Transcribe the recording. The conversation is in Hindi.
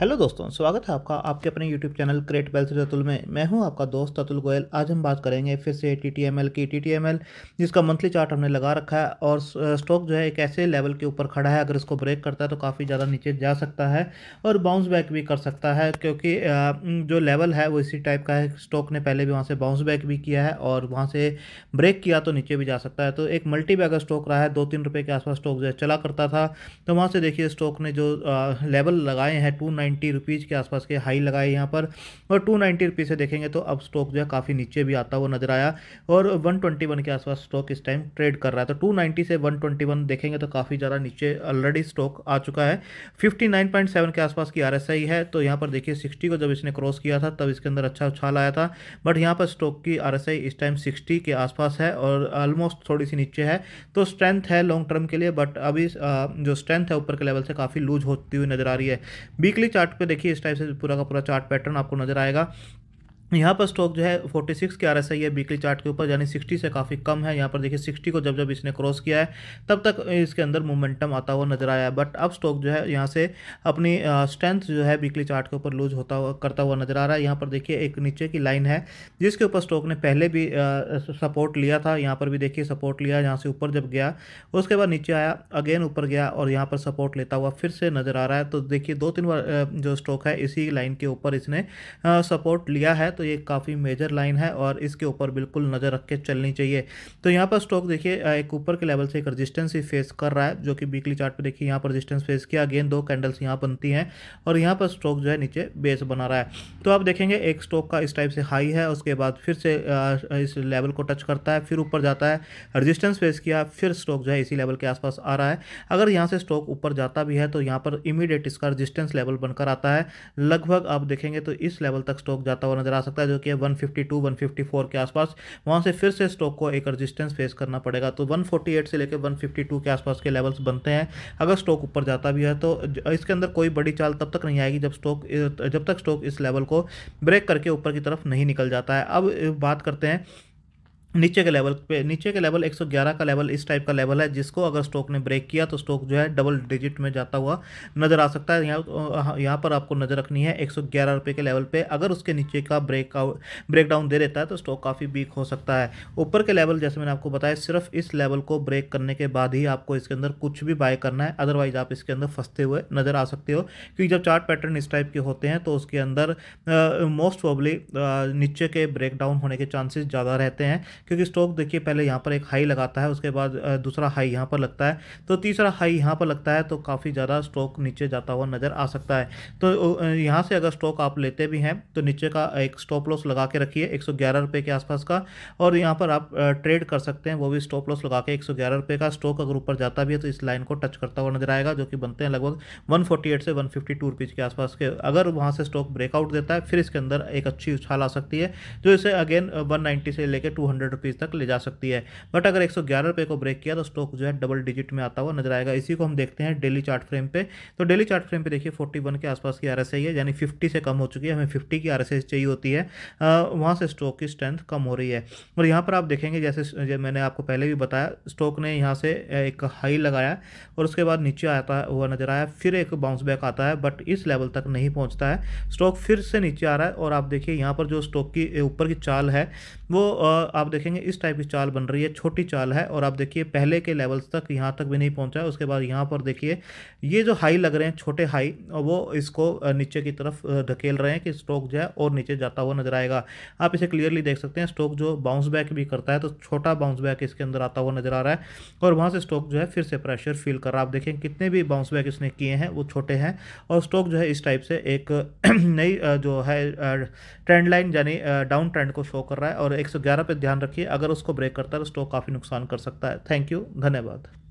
हेलो दोस्तों स्वागत है आपका आपके अपने YouTube channel create wealth Atul में मैं हूं आपका दोस्त अतुल गोयल आज हम बात करेंगे फिर से टी टी एम एल की टी टी एम एल जिसका मंथली चार्ट हमने लगा रखा है और स्टॉक जो है एक ऐसे लेवल के ऊपर खड़ा है अगर इसको ब्रेक करता है तो काफ़ी ज़्यादा नीचे जा सकता है और बाउंस बैक भी कर सकता है क्योंकि जो लेवल है वो इसी टाइप का है स्टॉक ने पहले भी वहाँ से बाउंस बैक भी किया है और वहाँ से ब्रेक किया तो नीचे भी जा सकता है तो एक मल्टी बैगर स्टॉक रहा है दो तीन रुपये के आसपास स्टॉक जो है चला करता था तो वहाँ से देखिए स्टॉक ने जो लेवल लगाए हैं टू नाइन नाइन्टी रुपीज़ के आसपास के हाई लगाए यहाँ पर और टू नाइन्टी रुपीज़ से देखेंगे तो अब स्टॉक जो है काफ़ी नीचे भी आता हुआ नजर आया और वन ट्वेंटी वन के आसपास स्टॉक इस टाइम ट्रेड कर रहा है तो टू नाइन्टी से वन ट्वेंटी वन देखेंगे तो काफ़ी ज़्यादा नीचे ऑलरेडी स्टॉक आ चुका है फिफ्टी नाइन पॉइंट सेवन के आसपास की आर एस आई है तो यहाँ पर देखिए सिक्सटी को जब इसने क्रॉस किया था तब इसके अंदर अच्छा उछाल आया था बट यहाँ पर स्टॉक की आर एस आई इस टाइम सिक्सटी के आसपास है और ऑलमोस्ट थोड़ी सी नीचे है तो स्ट्रेंथ है लॉन्ग टर्म के लिए बट अभी जो स्ट्रेंथ है ऊपर के लेवल से काफ़ी लूज होती हुई नजर आ रही है वीकली चार्ट पे देखिए इस टाइप से पूरा का पूरा चार्ट पैटर्न आपको नजर आएगा यहाँ पर स्टॉक जो है 46 के आर एस आई है वीकली चार्ट के ऊपर यानी 60 से काफ़ी कम है यहाँ पर देखिए 60 को जब जब इसने क्रॉस किया है तब तक इसके अंदर मोमेंटम आता हुआ नजर आया है बट अब स्टॉक जो है यहाँ से अपनी स्ट्रेंथ जो है वीकली चार्ट के ऊपर लूज होता हुआ करता हुआ नजर आ रहा है यहाँ पर देखिए एक नीचे की लाइन है जिसके ऊपर स्टॉक ने पहले भी सपोर्ट लिया था यहाँ पर भी देखिए सपोर्ट लिया यहाँ से ऊपर जब गया उसके बाद नीचे आया अगेन ऊपर गया और यहाँ पर सपोर्ट लेता हुआ फिर से नज़र आ रहा है तो देखिए दो तीन बार जो स्टॉक है इसी लाइन के ऊपर इसने सपोर्ट लिया है तो ये काफ़ी मेजर लाइन है और इसके ऊपर बिल्कुल नज़र रख के चलनी चाहिए तो यहाँ पर स्टॉक देखिए एक ऊपर के लेवल से एक रजिस्टेंस ही फेस कर रहा है जो कि वीकली चार्ट पर देखिए यहाँ पर रजिस्टेंस फेस किया अगेन दो कैंडल्स यहाँ बनती हैं और यहाँ पर स्टॉक जो है नीचे बेस बना रहा है तो आप देखेंगे एक स्टॉक का इस टाइप से हाई है उसके बाद फिर से इस लेवल को टच करता है फिर ऊपर जाता है रजिस्टेंस फेस किया फिर स्टॉक जो है इसी लेवल के आसपास आ रहा है अगर यहाँ से स्टॉक ऊपर जाता भी है तो यहाँ पर इमीडिएट इसका रजिस्टेंस लेवल बनकर आता है लगभग आप देखेंगे तो इस लेवल तक स्टॉक जाता हुआ नजर आ सकता है जो कि 152 154 के आसपास वहाँ से फिर से स्टॉक को एक रजिस्टेंस फेस करना पड़ेगा तो 148 से लेकर 152 के आसपास के लेवल्स बनते हैं अगर स्टॉक ऊपर जाता भी है तो इसके अंदर कोई बड़ी चाल तब तक नहीं आएगी जब स्टॉक जब तक स्टॉक इस लेवल को ब्रेक करके ऊपर की तरफ नहीं निकल जाता है अब बात करते हैं नीचे के लेवल पे नीचे के लेवल 111 का लेवल इस टाइप का लेवल है जिसको अगर स्टॉक ने ब्रेक किया तो स्टॉक जो है डबल डिजिट में जाता हुआ नज़र आ सकता है यहाँ यहाँ पर आपको नज़र रखनी है एक सौ के लेवल पे अगर उसके नीचे का ब्रेक ब्रेकडाउन दे देता है तो स्टॉक काफ़ी वीक हो सकता है ऊपर के लेवल जैसे मैंने आपको बताया सिर्फ इस लेवल को ब्रेक करने के बाद ही आपको इसके अंदर कुछ भी बाय करना है अदरवाइज आप इसके अंदर फंसते हुए नज़र आ सकते हो क्योंकि जब चार्ट पैटर्न इस टाइप के होते हैं तो उसके अंदर मोस्ट प्रॉब्ली नीचे के ब्रेकडाउन होने के चांसेज ज़्यादा रहते हैं क्योंकि स्टॉक देखिए पहले यहाँ पर एक हाई लगाता है उसके बाद दूसरा हाई यहाँ पर लगता है तो तीसरा हाई यहाँ पर लगता है तो काफ़ी ज़्यादा स्टॉक नीचे जाता हुआ नज़र आ सकता है तो यहाँ से अगर स्टॉक आप लेते भी हैं तो नीचे का एक स्टॉप लॉस लगा के रखिए एक सौ के आसपास का और यहाँ पर आप ट्रेड कर सकते हैं वो भी स्टॉप लॉस लगा के एक सौ का स्टॉक अगर ऊपर जाता भी है तो इस लाइन को टच करता हुआ नजर आएगा जो कि बनते हैं लगभग वन से वन रुपीज़ के आसपास के अगर वहाँ से स्टॉक ब्रेकआउट देता है फिर इसके अंदर एक अच्छी उछाल आ सकती है जो इसे अगेन वन से लेकर टू हंड्रेड रुपीज़ तक ले जा सकती है बट अगर एक रुपए को ब्रेक किया तो स्टॉक जो है डबल डिजिट में आता हुआ नजर आएगा इसी को हम देखते हैं डेली चार्ट फ्रेम पे तो डेली चार्ट फ्रेम पे देखिए 41 के आसपास की आर है यानी 50 से कम हो चुकी है हमें 50 की आर चाहिए होती है वहां से स्टॉक की स्ट्रेंथ कम हो रही है और यहाँ पर आप देखेंगे जैसे मैंने आपको पहले भी बताया स्टॉक ने यहाँ से एक हाई लगाया और उसके बाद नीचे आता हुआ नजर आया फिर एक बाउंस बैक आता है बट इस लेवल तक नहीं पहुँचता है स्टॉक फिर से नीचे आ रहा है और आप देखिए यहाँ पर जो स्टॉक की ऊपर की चाल है वो आप देख देखेंगे इस टाइप की चाल बन रही है छोटी चाल है और आप देखिए पहले के लेवल्स तक यहाँ तक भी नहीं पहुँचा उसके बाद यहाँ पर देखिए ये जो हाई लग रहे हैं छोटे हाई वो इसको नीचे की तरफ धकेल रहे हैं कि स्टॉक जो है और नीचे जाता हुआ नजर आएगा आप इसे क्लियरली देख सकते हैं स्टॉक जो बाउंस बैक भी करता है तो छोटा बाउंस बैक इसके अंदर आता हुआ नजर आ रहा है और वहाँ से स्टॉक जो है फिर से प्रेशर फील कर रहा है आप देखें कितने भी बाउंस बैक इसने किए हैं वो छोटे हैं और स्टॉक जो है इस टाइप से एक नई जो है ट्रेंड लाइन यानी डाउन ट्रेंड को शो कर रहा है और एक पे ध्यान रख रखिए अगर उसको ब्रेक करता है तो स्टॉक काफ़ी नुकसान कर सकता है थैंक यू धन्यवाद